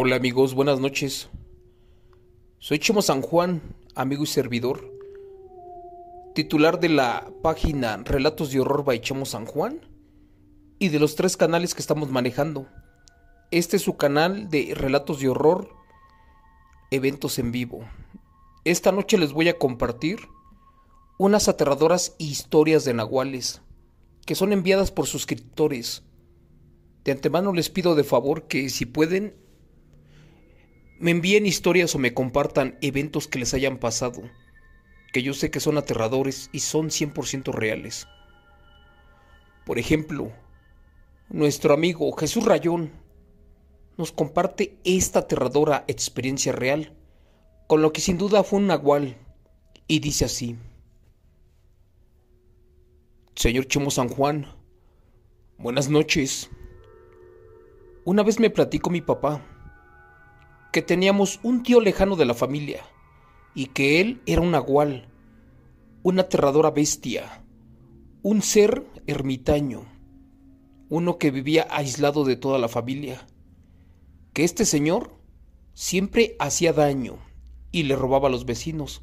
Hola amigos, buenas noches. Soy Chemo San Juan, amigo y servidor, titular de la página Relatos de Horror by Chemo San Juan y de los tres canales que estamos manejando. Este es su canal de Relatos de Horror, eventos en vivo. Esta noche les voy a compartir unas aterradoras historias de nahuales que son enviadas por suscriptores. De antemano les pido de favor que si pueden me envíen historias o me compartan eventos que les hayan pasado, que yo sé que son aterradores y son 100% reales. Por ejemplo, nuestro amigo Jesús Rayón nos comparte esta aterradora experiencia real, con lo que sin duda fue un nahual, y dice así. Señor Chimo San Juan, buenas noches. Una vez me platico mi papá que teníamos un tío lejano de la familia y que él era un agual, una aterradora bestia, un ser ermitaño, uno que vivía aislado de toda la familia, que este señor siempre hacía daño y le robaba a los vecinos.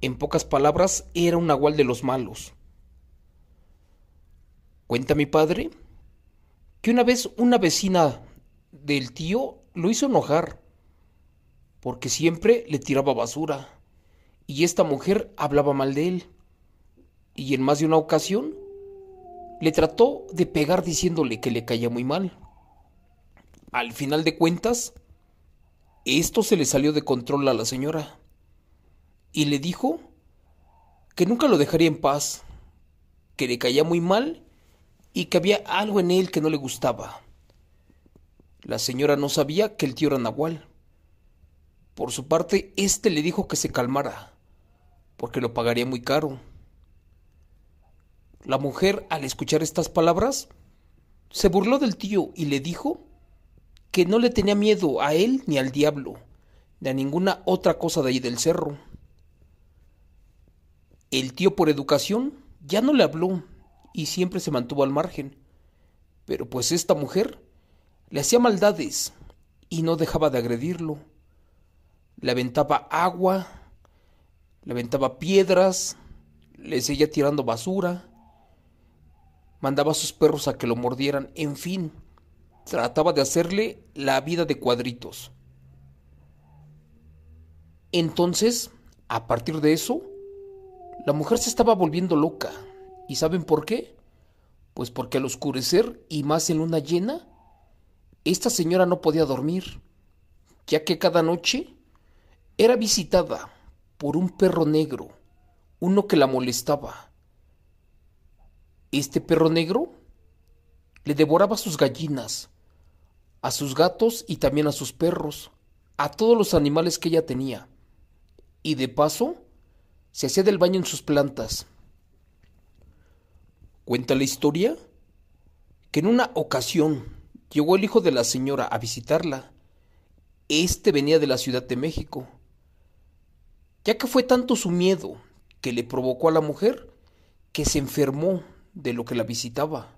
En pocas palabras, era un agual de los malos. Cuenta mi padre que una vez una vecina del tío lo hizo enojar porque siempre le tiraba basura, y esta mujer hablaba mal de él, y en más de una ocasión le trató de pegar diciéndole que le caía muy mal. Al final de cuentas, esto se le salió de control a la señora, y le dijo que nunca lo dejaría en paz, que le caía muy mal y que había algo en él que no le gustaba. La señora no sabía que el tío era Nahual. Por su parte, éste le dijo que se calmara, porque lo pagaría muy caro. La mujer, al escuchar estas palabras, se burló del tío y le dijo que no le tenía miedo a él ni al diablo, ni a ninguna otra cosa de ahí del cerro. El tío por educación ya no le habló y siempre se mantuvo al margen, pero pues esta mujer le hacía maldades y no dejaba de agredirlo le aventaba agua, le aventaba piedras, le seguía tirando basura, mandaba a sus perros a que lo mordieran, en fin, trataba de hacerle la vida de cuadritos. Entonces, a partir de eso, la mujer se estaba volviendo loca. ¿Y saben por qué? Pues porque al oscurecer y más en luna llena, esta señora no podía dormir, ya que cada noche era visitada por un perro negro, uno que la molestaba. Este perro negro le devoraba sus gallinas, a sus gatos y también a sus perros, a todos los animales que ella tenía. Y de paso, se hacía del baño en sus plantas. Cuenta la historia que en una ocasión llegó el hijo de la señora a visitarla. Este venía de la Ciudad de México ya que fue tanto su miedo que le provocó a la mujer que se enfermó de lo que la visitaba.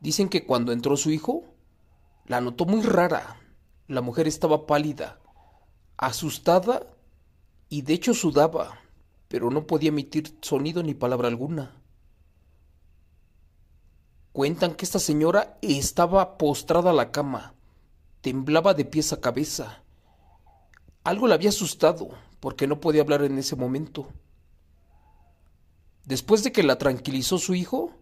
Dicen que cuando entró su hijo, la notó muy rara. La mujer estaba pálida, asustada y de hecho sudaba, pero no podía emitir sonido ni palabra alguna. Cuentan que esta señora estaba postrada a la cama, temblaba de pies a cabeza. Algo la había asustado, porque no podía hablar en ese momento. Después de que la tranquilizó su hijo,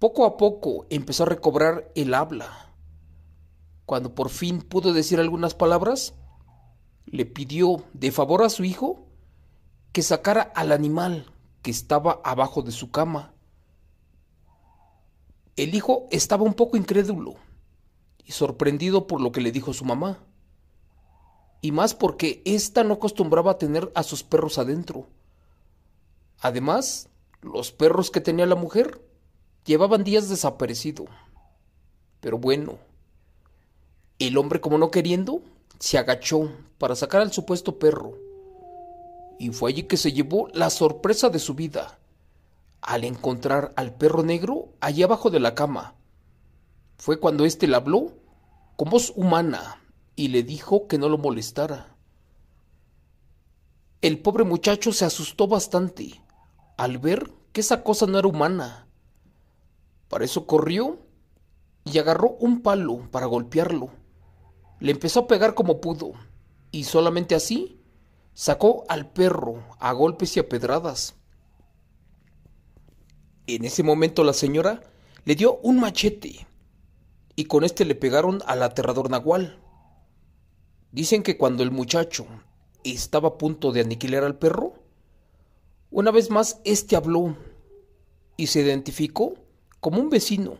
poco a poco empezó a recobrar el habla. Cuando por fin pudo decir algunas palabras, le pidió de favor a su hijo que sacara al animal que estaba abajo de su cama. El hijo estaba un poco incrédulo y sorprendido por lo que le dijo su mamá y más porque ésta no acostumbraba a tener a sus perros adentro. Además, los perros que tenía la mujer llevaban días desaparecido. Pero bueno, el hombre como no queriendo, se agachó para sacar al supuesto perro. Y fue allí que se llevó la sorpresa de su vida, al encontrar al perro negro allá abajo de la cama. Fue cuando éste le habló con voz humana y le dijo que no lo molestara. El pobre muchacho se asustó bastante al ver que esa cosa no era humana. Para eso corrió y agarró un palo para golpearlo. Le empezó a pegar como pudo, y solamente así sacó al perro a golpes y a pedradas. En ese momento la señora le dio un machete, y con este le pegaron al aterrador nahual. Dicen que cuando el muchacho estaba a punto de aniquilar al perro, una vez más éste habló y se identificó como un vecino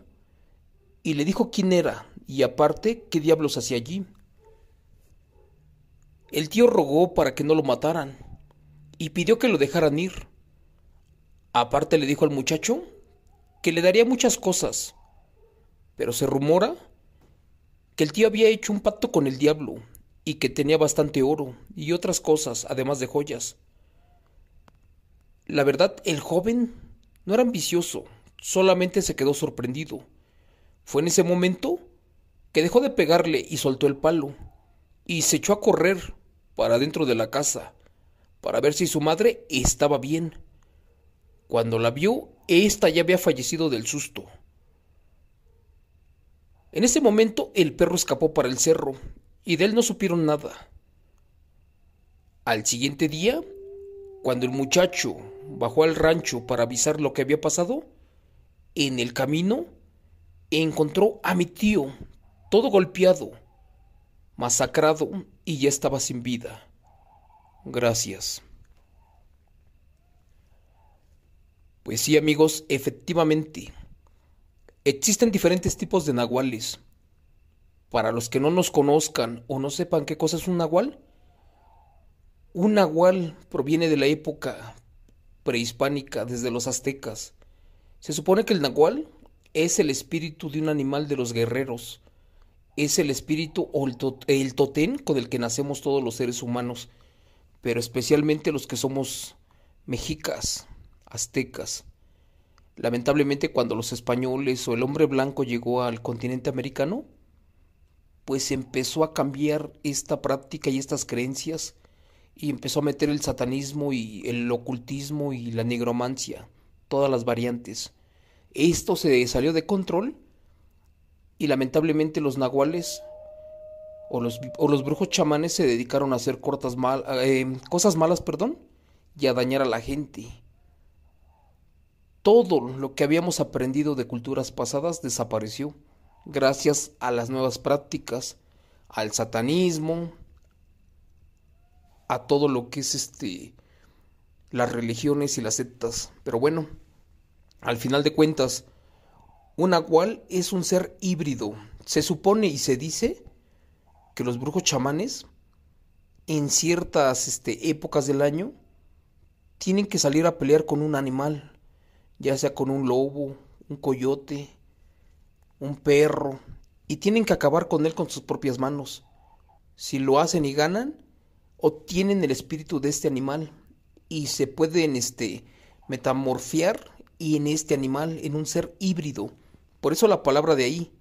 y le dijo quién era y aparte qué diablos hacía allí. El tío rogó para que no lo mataran y pidió que lo dejaran ir. Aparte le dijo al muchacho que le daría muchas cosas, pero se rumora que el tío había hecho un pacto con el diablo y que tenía bastante oro y otras cosas, además de joyas. La verdad, el joven no era ambicioso, solamente se quedó sorprendido. Fue en ese momento que dejó de pegarle y soltó el palo, y se echó a correr para dentro de la casa, para ver si su madre estaba bien. Cuando la vio, ésta ya había fallecido del susto. En ese momento el perro escapó para el cerro y de él no supieron nada. Al siguiente día, cuando el muchacho bajó al rancho para avisar lo que había pasado, en el camino encontró a mi tío, todo golpeado, masacrado y ya estaba sin vida. Gracias. Pues sí amigos, efectivamente, existen diferentes tipos de nahuales para los que no nos conozcan o no sepan qué cosa es un nahual, un nahual proviene de la época prehispánica, desde los aztecas. Se supone que el nahual es el espíritu de un animal de los guerreros, es el espíritu o el, totén con el que nacemos todos los seres humanos, pero especialmente los que somos mexicas, aztecas. Lamentablemente cuando los españoles o el hombre blanco llegó al continente americano, pues empezó a cambiar esta práctica y estas creencias y empezó a meter el satanismo y el ocultismo y la negromancia, todas las variantes. Esto se salió de control y lamentablemente los nahuales o los, los brujos chamanes se dedicaron a hacer cortas eh, cosas malas perdón, y a dañar a la gente. Todo lo que habíamos aprendido de culturas pasadas desapareció gracias a las nuevas prácticas, al satanismo, a todo lo que es este las religiones y las sectas. Pero bueno, al final de cuentas, un Agual es un ser híbrido. Se supone y se dice que los brujos chamanes en ciertas este, épocas del año tienen que salir a pelear con un animal, ya sea con un lobo, un coyote, un perro, y tienen que acabar con él con sus propias manos. Si lo hacen y ganan, obtienen el espíritu de este animal y se pueden este, metamorfiar y en este animal, en un ser híbrido. Por eso la palabra de ahí,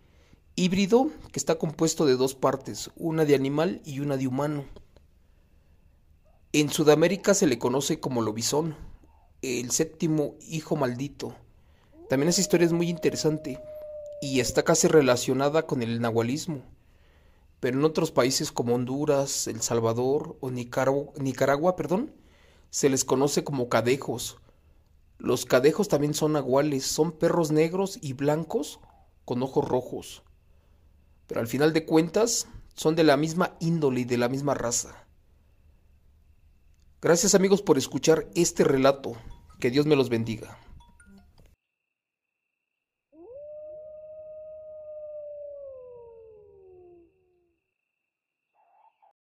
híbrido que está compuesto de dos partes, una de animal y una de humano. En Sudamérica se le conoce como lobizón, el séptimo hijo maldito. También esa historia es muy interesante y está casi relacionada con el nahualismo. Pero en otros países como Honduras, El Salvador o Nicaragua, perdón, se les conoce como cadejos. Los cadejos también son nahuales, son perros negros y blancos con ojos rojos. Pero al final de cuentas, son de la misma índole y de la misma raza. Gracias amigos por escuchar este relato. Que Dios me los bendiga.